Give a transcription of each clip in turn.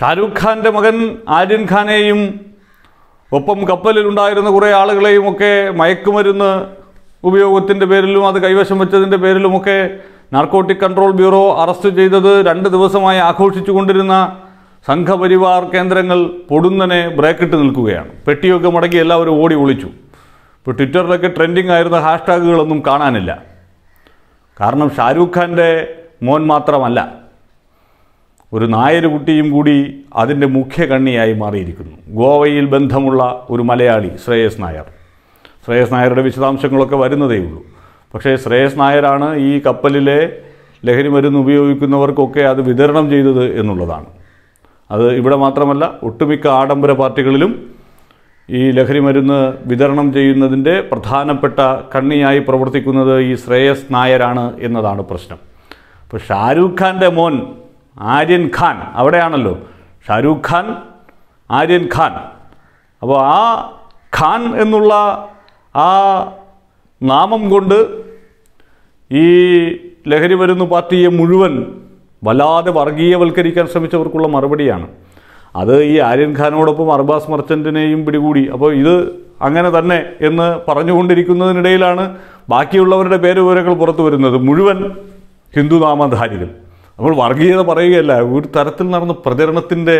ഷാരൂഖ് ഖാൻ്റെ മകൻ ആര്യൻ ഖാനെയും ഒപ്പം കപ്പലിലുണ്ടായിരുന്ന കുറേ ആളുകളെയും ഒക്കെ മയക്കുമരുന്ന് ഉപയോഗത്തിൻ്റെ പേരിലും അത് കൈവശം വെച്ചതിൻ്റെ പേരിലുമൊക്കെ നാർക്കോട്ടിക് കൺട്രോൾ ബ്യൂറോ അറസ്റ്റ് ചെയ്തത് രണ്ട് ദിവസമായി ആഘോഷിച്ചു കൊണ്ടിരുന്ന സംഘപരിവാർ കേന്ദ്രങ്ങൾ പൊടുന്നനെ ബ്രേക്കിട്ട് നിൽക്കുകയാണ് പെട്ടിയൊക്കെ മടക്കി എല്ലാവരും ഓടി ഒളിച്ചു ഇപ്പോൾ ട്വിറ്ററിലൊക്കെ ട്രെൻഡിങ് ആയിരുന്ന ഹാഷ്ടാഗുകളൊന്നും കാണാനില്ല കാരണം ഷാരൂഖ് ഖാൻ്റെ മോൻ മാത്രമല്ല ഒരു നായരുകുട്ടിയും കൂടി അതിൻ്റെ മുഖ്യ കണ്ണിയായി മാറിയിരിക്കുന്നു ഗോവയിൽ ബന്ധമുള്ള ഒരു മലയാളി ശ്രേയസ് നായർ ശ്രേയസ് നായരുടെ വിശദാംശങ്ങളൊക്കെ വരുന്നതേ ഉള്ളൂ പക്ഷേ ശ്രേയസ് നായരാണ് ഈ കപ്പലിലെ ലഹരി മരുന്ന് ഉപയോഗിക്കുന്നവർക്കൊക്കെ അത് വിതരണം ചെയ്തത് എന്നുള്ളതാണ് അത് ഇവിടെ മാത്രമല്ല ഒട്ടുമിക്ക ആഡംബര പാർട്ടികളിലും ഈ ലഹരി മരുന്ന് വിതരണം ചെയ്യുന്നതിൻ്റെ പ്രധാനപ്പെട്ട കണ്ണിയായി പ്രവർത്തിക്കുന്നത് ഈ ശ്രേയസ് നായരാണ് എന്നതാണ് പ്രശ്നം അപ്പോൾ ഷാരൂഖ് ഖാൻ്റെ മോൻ ആര്യൻ ഖാൻ അവിടെയാണല്ലോ ഷാരൂഖ് ഖാൻ ആര്യൻ ഖാൻ അപ്പോൾ ആ ഖാൻ എന്നുള്ള ആ നാമം കൊണ്ട് ഈ ലഹരി വരുന്നു പാർട്ടിയെ മുഴുവൻ വല്ലാതെ വർഗീയവൽക്കരിക്കാൻ ശ്രമിച്ചവർക്കുള്ള മറുപടിയാണ് അത് ഈ ആര്യൻ ഖാനോടൊപ്പം അർബാസ് മർച്ചൻറ്റിനെയും പിടികൂടി അപ്പോൾ ഇത് അങ്ങനെ തന്നെ എന്ന് പറഞ്ഞുകൊണ്ടിരിക്കുന്നതിനിടയിലാണ് ബാക്കിയുള്ളവരുടെ പേര് വിവരങ്ങൾ പുറത്തു വരുന്നത് മുഴുവൻ ഹിന്ദുനാമധാരികൾ നമ്മൾ വർഗീയത പറയുകയല്ല ഒരു തരത്തിൽ നടന്ന പ്രചരണത്തിൻ്റെ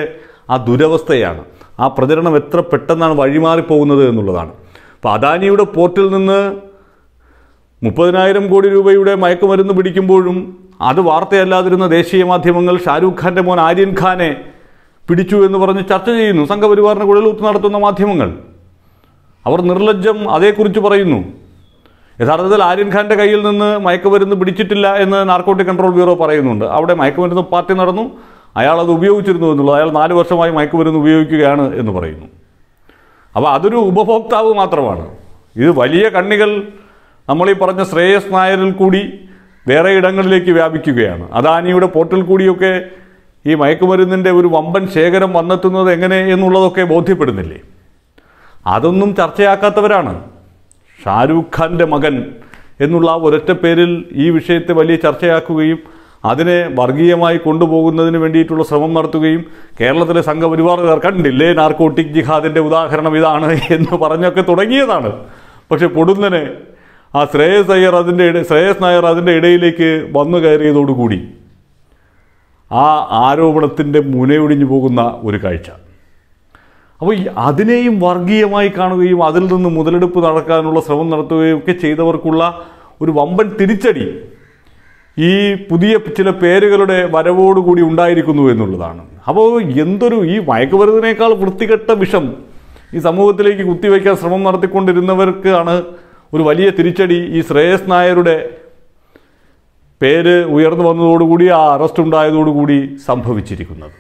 ആ ദുരവസ്ഥയാണ് ആ പ്രചരണം എത്ര പെട്ടെന്നാണ് വഴിമാറിപ്പോകുന്നത് എന്നുള്ളതാണ് അപ്പോൾ അദാനിയുടെ പോർട്ടിൽ നിന്ന് മുപ്പതിനായിരം കോടി രൂപയുടെ മയക്കുമരുന്ന് പിടിക്കുമ്പോഴും അത് വാർത്തയല്ലാതിരുന്ന ദേശീയ മാധ്യമങ്ങൾ ഷാരൂഖ് ഖാൻ്റെ മോൻ ആര്യൻ ഖാനെ പിടിച്ചു എന്ന് പറഞ്ഞ് ചർച്ച ചെയ്യുന്നു സംഘപരിവാറിന് കുഴലൂത്ത് നടത്തുന്ന മാധ്യമങ്ങൾ അവർ നിർലജ്ജം അതേക്കുറിച്ച് പറയുന്നു യഥാർത്ഥത്തിൽ ആര്യൻ ഖാൻ്റെ കയ്യിൽ നിന്ന് മയക്കുമരുന്ന് പിടിച്ചിട്ടില്ല എന്ന് നാർക്കോട്ടിക് കൺട്രോൾ ബ്യൂറോ പറയുന്നുണ്ട് അവിടെ മയക്കുമരുന്ന് പാർട്ടി നടന്നു അയാൾ അത് ഉപയോഗിച്ചിരുന്നു എന്നുള്ളത് അയാൾ നാല് വർഷമായി മയക്കുമരുന്ന് ഉപയോഗിക്കുകയാണ് എന്ന് പറയുന്നു അപ്പോൾ അതൊരു ഉപഭോക്താവ് മാത്രമാണ് ഇത് വലിയ കണ്ണികൾ നമ്മളീ പറഞ്ഞ ശ്രേയസ് നായരിൽ കൂടി വേറെ ഇടങ്ങളിലേക്ക് വ്യാപിക്കുകയാണ് അദാനിയുടെ പോർട്ടിൽ കൂടിയൊക്കെ ഈ മയക്കുമരുന്നിൻ്റെ ഒരു വമ്പൻ ശേഖരം വന്നെത്തുന്നത് എങ്ങനെ എന്നുള്ളതൊക്കെ ബോധ്യപ്പെടുന്നില്ലേ അതൊന്നും ചർച്ചയാക്കാത്തവരാണ് ഷാരൂഖ് ഖാൻ്റെ മകൻ എന്നുള്ള ഒരൊറ്റ പേരിൽ ഈ വിഷയത്തെ വലിയ ചർച്ചയാക്കുകയും അതിനെ വർഗീയമായി കൊണ്ടുപോകുന്നതിന് വേണ്ടിയിട്ടുള്ള ശ്രമം നടത്തുകയും കേരളത്തിലെ സംഘപരിവാറുകാർ കണ്ടില്ലേ നാർക്കോട്ടിക് ജിഹാദിൻ്റെ ഉദാഹരണം ഇതാണ് എന്ന് പറഞ്ഞൊക്കെ തുടങ്ങിയതാണ് പക്ഷേ പൊടുന്നനെ ആ ശ്രേയസ് അയ്യർ അതിൻ്റെ ഇട ശ്രേയസ് നായർ അതിൻ്റെ ഇടയിലേക്ക് വന്നു കയറിയതോടുകൂടി ആ ആരോപണത്തിൻ്റെ മുനയൊടിഞ്ഞു പോകുന്ന ഒരു കാഴ്ച അപ്പോൾ ഈ അതിനെയും വർഗീയമായി കാണുകയും അതിൽ നിന്ന് മുതലെടുപ്പ് നടക്കാനുള്ള ശ്രമം നടത്തുകയും ഒക്കെ ചെയ്തവർക്കുള്ള ഒരു വമ്പൻ തിരിച്ചടി ഈ പുതിയ ചില പേരുകളുടെ വരവോടുകൂടി ഉണ്ടായിരിക്കുന്നു എന്നുള്ളതാണ് അപ്പോൾ എന്തൊരു ഈ മയക്കുമരുന്നിനേക്കാൾ വൃത്തികെട്ട വിഷം ഈ സമൂഹത്തിലേക്ക് കുത്തിവയ്ക്കാൻ ശ്രമം നടത്തിക്കൊണ്ടിരുന്നവർക്കാണ് ഒരു വലിയ തിരിച്ചടി ഈ ശ്രേയസ് നായരുടെ പേര് ഉയർന്നു വന്നതോടുകൂടി ആ അറസ്റ്റ് ഉണ്ടായതോടുകൂടി സംഭവിച്ചിരിക്കുന്നത്